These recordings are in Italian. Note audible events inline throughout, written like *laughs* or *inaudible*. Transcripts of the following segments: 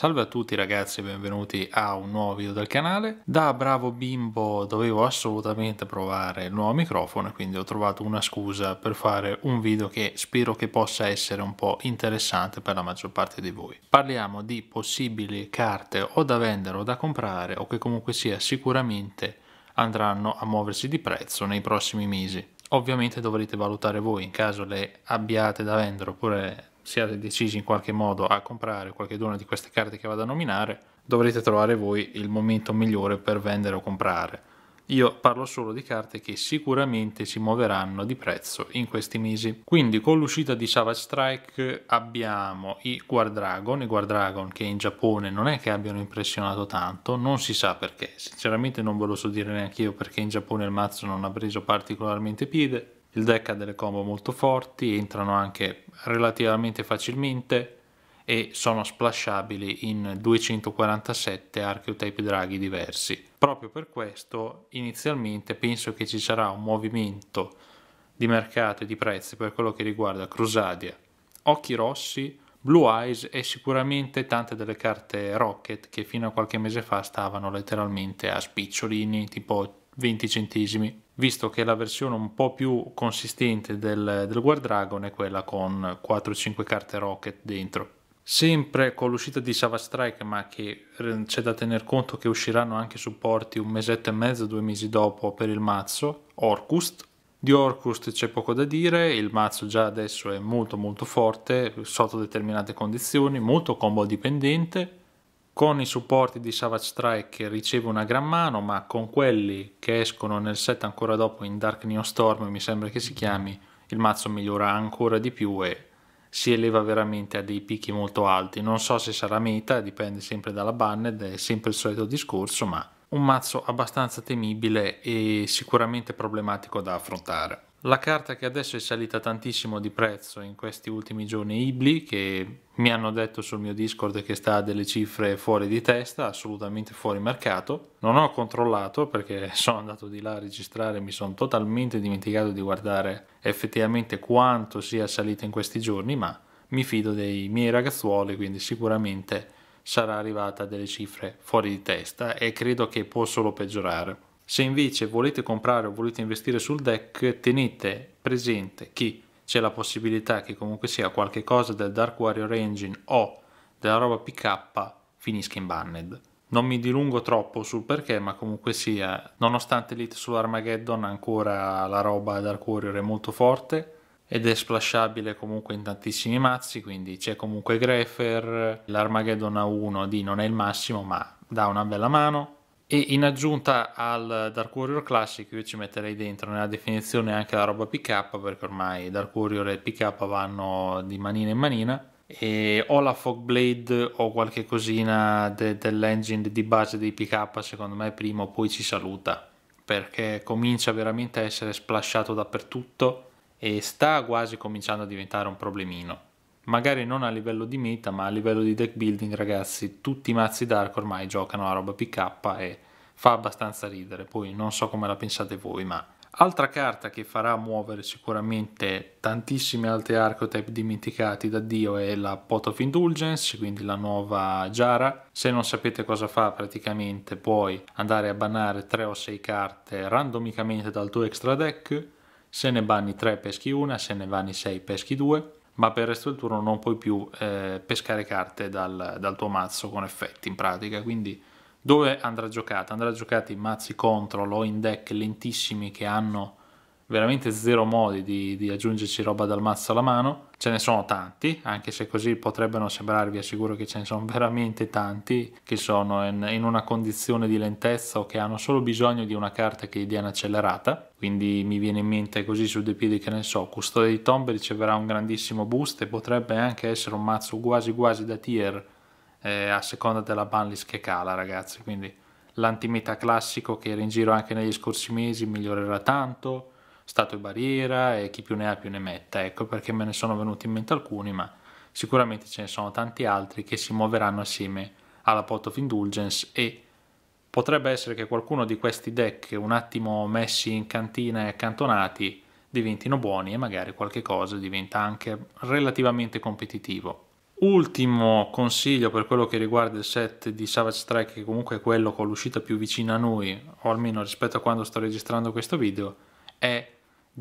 Salve a tutti ragazzi e benvenuti a un nuovo video del canale. Da bravo bimbo dovevo assolutamente provare il nuovo microfono quindi ho trovato una scusa per fare un video che spero che possa essere un po' interessante per la maggior parte di voi. Parliamo di possibili carte o da vendere o da comprare o che comunque sia sicuramente andranno a muoversi di prezzo nei prossimi mesi. Ovviamente dovrete valutare voi in caso le abbiate da vendere oppure siate decisi in qualche modo a comprare qualcuna di queste carte che vado a nominare, dovrete trovare voi il momento migliore per vendere o comprare. Io parlo solo di carte che sicuramente si muoveranno di prezzo in questi mesi. Quindi con l'uscita di Savage Strike abbiamo i Guardragon, i Guardragon che in Giappone non è che abbiano impressionato tanto, non si sa perché, sinceramente non ve lo so dire neanche io perché in Giappone il mazzo non ha preso particolarmente piede, il deck ha delle combo molto forti, entrano anche relativamente facilmente e sono splashabili in 247 archetype draghi diversi. Proprio per questo inizialmente penso che ci sarà un movimento di mercato e di prezzi per quello che riguarda Crusadia, Occhi Rossi, Blue Eyes e sicuramente tante delle carte Rocket che fino a qualche mese fa stavano letteralmente a spicciolini tipo 20 centesimi, visto che la versione un po' più consistente del, del War Dragon è quella con 4-5 carte Rocket dentro. Sempre con l'uscita di Sava Strike, ma che eh, c'è da tener conto che usciranno anche supporti un mesetto e mezzo, due mesi dopo per il mazzo, Orcust, di Orcust c'è poco da dire, il mazzo già adesso è molto molto forte, sotto determinate condizioni, molto combo dipendente, con i supporti di Savage Strike riceve una gran mano, ma con quelli che escono nel set ancora dopo in Dark Neon Storm, mi sembra che si chiami, il mazzo migliora ancora di più e si eleva veramente a dei picchi molto alti. Non so se sarà meta, dipende sempre dalla banned, è sempre il solito discorso, ma un mazzo abbastanza temibile e sicuramente problematico da affrontare. La carta che adesso è salita tantissimo di prezzo in questi ultimi giorni è Ibli, che mi hanno detto sul mio Discord che sta a delle cifre fuori di testa, assolutamente fuori mercato. Non ho controllato perché *laughs* sono andato di là a registrare e mi sono totalmente dimenticato di guardare effettivamente quanto sia salito in questi giorni, ma mi fido dei miei ragazzuoli, quindi sicuramente sarà arrivata a delle cifre fuori di testa e credo che può solo peggiorare. Se invece volete comprare o volete investire sul deck, tenete presente che c'è la possibilità che comunque sia qualche cosa del Dark Warrior Engine o della roba PK finisca in banned. Non mi dilungo troppo sul perché, ma comunque sia, nonostante l'hit sull'Armageddon, ancora la roba Dark Warrior è molto forte ed è splashabile comunque in tantissimi mazzi, quindi c'è comunque Grefer, l'Armageddon A1 D non è il massimo, ma dà una bella mano. E in aggiunta al Dark Warrior Classic io ci metterei dentro nella definizione anche la roba pick up, perché ormai Dark Warrior e pick up vanno di manina in manina e o la Fogblade o qualche cosina de- dell'engine di base dei pick up, secondo me prima o poi ci saluta perché comincia veramente a essere splashato dappertutto e sta quasi cominciando a diventare un problemino magari non a livello di meta, ma a livello di deck building, ragazzi, tutti i mazzi dark ormai giocano a roba PK e fa abbastanza ridere. Poi non so come la pensate voi, ma altra carta che farà muovere sicuramente tantissimi altri archetype dimenticati da Dio è la Pot of Indulgence, quindi la nuova Giara. Se non sapete cosa fa, praticamente puoi andare a bannare 3 o 6 carte randomicamente dal tuo extra deck. Se ne banni 3 peschi 1, se ne banni 6 peschi 2 ma per il resto del turno non puoi più eh, pescare carte dal, dal, tuo mazzo con effetti in pratica. Quindi dove andrà giocata? Andrà giocata in mazzi control o in deck lentissimi che hanno veramente zero modi di, di, aggiungerci roba dal mazzo alla mano. Ce ne sono tanti, anche se così potrebbero sembrarvi, assicuro che ce ne sono veramente tanti che sono in, in una condizione di lentezza o che hanno solo bisogno di una carta che gli dia un'accelerata. Quindi mi viene in mente così su dei piedi che ne so, Custode di Tombe riceverà un grandissimo boost e potrebbe anche essere un mazzo quasi quasi da tier eh, a seconda della banlist che cala ragazzi, quindi l'antimeta classico che era in giro anche negli scorsi mesi migliorerà tanto, Stato e Barriera e chi più ne ha più ne metta, ecco perché me ne sono venuti in mente alcuni, ma sicuramente ce ne sono tanti altri che si muoveranno assieme alla Pot of Indulgence e potrebbe essere che qualcuno di questi deck un attimo messi in cantina e accantonati diventino buoni e magari qualche cosa diventa anche relativamente competitivo. Ultimo consiglio per quello che riguarda il set di Savage Strike, che comunque è quello con l'uscita più vicina a noi, o almeno rispetto a quando sto registrando questo video, è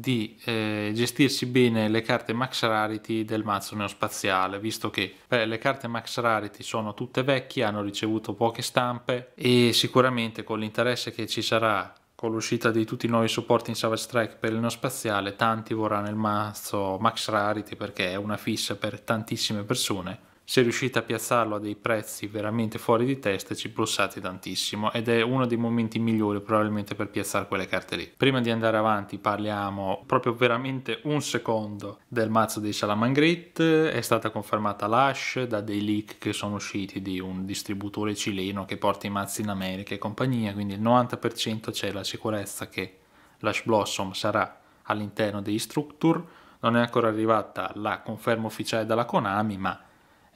di eh, gestirsi bene le carte max rarity del mazzo neospaziale, visto che beh, le carte max rarity sono tutte vecchie, hanno ricevuto poche stampe e sicuramente con l'interesse che ci sarà con l'uscita di tutti i nuovi supporti in Savage Strike per il neospaziale, tanti vorranno il mazzo max rarity perché è una fissa per tantissime persone se riuscite a piazzarlo a dei prezzi veramente fuori di testa ci plussate tantissimo ed è uno dei momenti migliori probabilmente per piazzare quelle carte lì. Prima di andare avanti parliamo proprio veramente un secondo del mazzo dei Salamangrit, è stata confermata l'hash da dei leak che sono usciti di un distributore cileno che porta i mazzi in America e compagnia, quindi il 90% c'è la sicurezza che l'hash blossom sarà all'interno dei structure, non è ancora arrivata la conferma ufficiale dalla Konami ma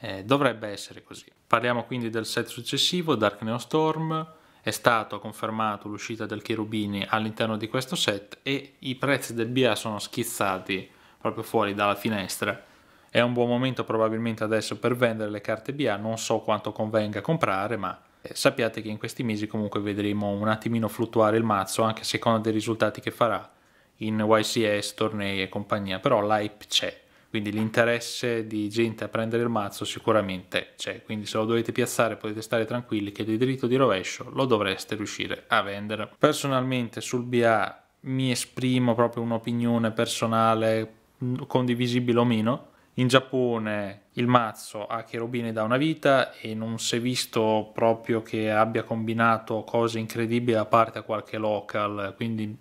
eh, dovrebbe essere così. Parliamo quindi del set successivo, Dark Neon Storm, è stato confermato l'uscita del Cherubini all'interno di questo set e i prezzi del BA sono schizzati proprio fuori dalla finestra. È un buon momento probabilmente adesso per vendere le carte BA, non so quanto convenga comprare, ma eh, sappiate che in questi mesi comunque vedremo un attimino fluttuare il mazzo anche a seconda dei risultati che farà in YCS, tornei e compagnia, però l'hype c'è quindi l'interesse di gente a prendere il mazzo sicuramente c'è, quindi se lo dovete piazzare potete stare tranquilli che di diritto di rovescio lo dovreste riuscire a vendere. Personalmente sul BA mi esprimo proprio un'opinione personale mm, condivisibile o meno, in Giappone il mazzo ha cherubini da una vita e non si è visto proprio che abbia combinato cose incredibili a parte a qualche local, quindi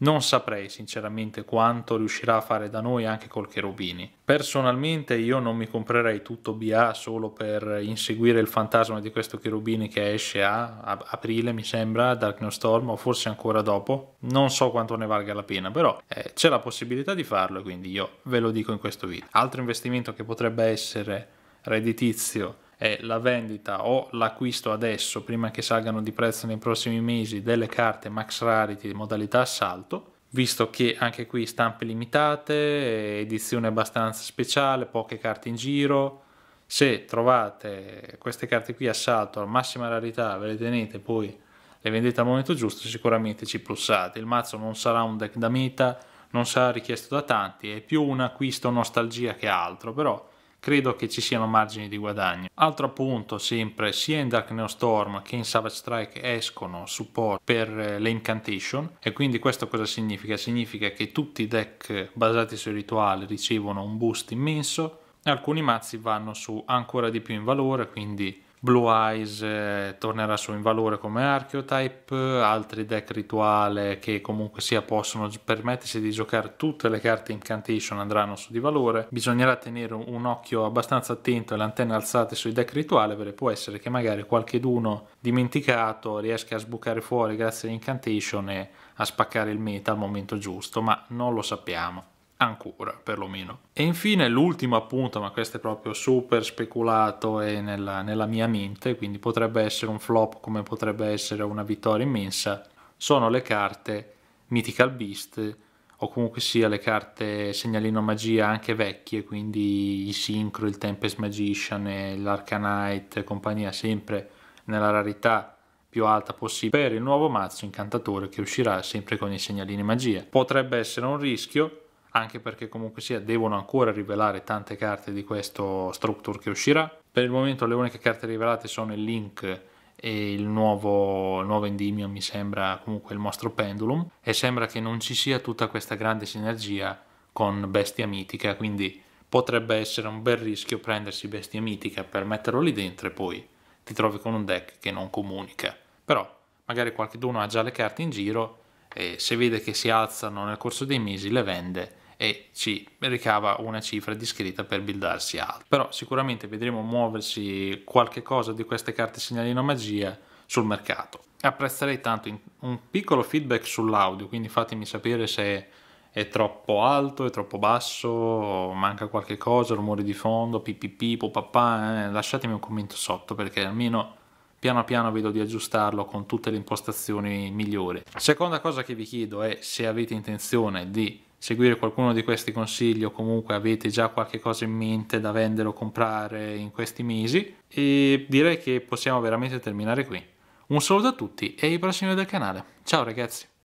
non saprei sinceramente quanto riuscirà a fare da noi anche col Cherubini. Personalmente io non mi comprerei tutto BA solo per inseguire il fantasma di questo Cherubini che esce a, aprile mi sembra, Darkness Storm o forse ancora dopo. Non so quanto ne valga la pena, però eh, c'è la possibilità di farlo quindi io ve lo dico in questo video. Altro investimento che potrebbe essere redditizio è la vendita o l'acquisto adesso prima che salgano di prezzo nei prossimi mesi delle carte max rarity modalità assalto visto che anche qui stampe limitate edizione abbastanza speciale poche carte in giro se trovate queste carte qui assalto alla massima rarità ve le tenete poi le vendete al momento giusto sicuramente ci plussate il mazzo non sarà un deck da meta non sarà richiesto da tanti è più un acquisto nostalgia che altro però credo che ci siano margini di guadagno. Altro appunto, sempre sia in Dark Neo Storm che in Savage Strike escono support per eh, le incantation e quindi questo cosa significa? Significa che tutti i deck basati sui rituali ricevono un boost immenso e alcuni mazzi vanno su ancora di più in valore quindi Blue Eyes eh, tornerà su in valore come archetype, altri deck rituale che comunque sia possono permettersi di giocare tutte le carte incantation andranno su di valore. Bisognerà tenere un occhio abbastanza attento e l'antenna alzata sui deck rituale perché può essere che magari qualcheduno dimenticato riesca a sbucare fuori grazie all'incantation e a spaccare il meta al momento giusto, ma non lo sappiamo ancora perlomeno. E infine l'ultimo appunto, ma questo è proprio super speculato e nella, nella mia mente, quindi potrebbe essere un flop come potrebbe essere una vittoria immensa, sono le carte Mythical Beast o comunque sia le carte segnalino magia anche vecchie, quindi i Synchro, il Tempest Magician, l'Arcanite e compagnia, sempre nella rarità più alta possibile per il nuovo mazzo incantatore che uscirà sempre con i segnalini magia. Potrebbe essere un rischio, anche perché comunque sia devono ancora rivelare tante carte di questo structure che uscirà. Per il momento le uniche carte rivelate sono il Link e il nuovo, il nuovo Endymion, mi sembra comunque il mostro Pendulum, e sembra che non ci sia tutta questa grande sinergia con Bestia Mitica, quindi potrebbe essere un bel rischio prendersi Bestia Mitica per metterlo lì dentro e poi ti trovi con un deck che non comunica. Però magari qualcuno ha già le carte in giro eh, se vede che si alzano nel corso dei mesi le vende e ci ricava una cifra discreta per buildarsi altro. Però sicuramente vedremo muoversi qualche cosa di queste carte segnalino magia sul mercato. Apprezzerei tanto un piccolo feedback sull'audio, quindi fatemi sapere se è troppo alto, è troppo basso, manca qualche cosa, rumore di fondo, pipipì, papà, eh, lasciatemi un commento sotto perché almeno piano piano vedo di aggiustarlo con tutte le impostazioni migliori. Seconda cosa che vi chiedo è se avete intenzione di seguire qualcuno di questi consigli o comunque avete già qualche cosa in mente da vendere o comprare in questi mesi e direi che possiamo veramente terminare qui. Un saluto a tutti e ai prossimi del canale. Ciao ragazzi!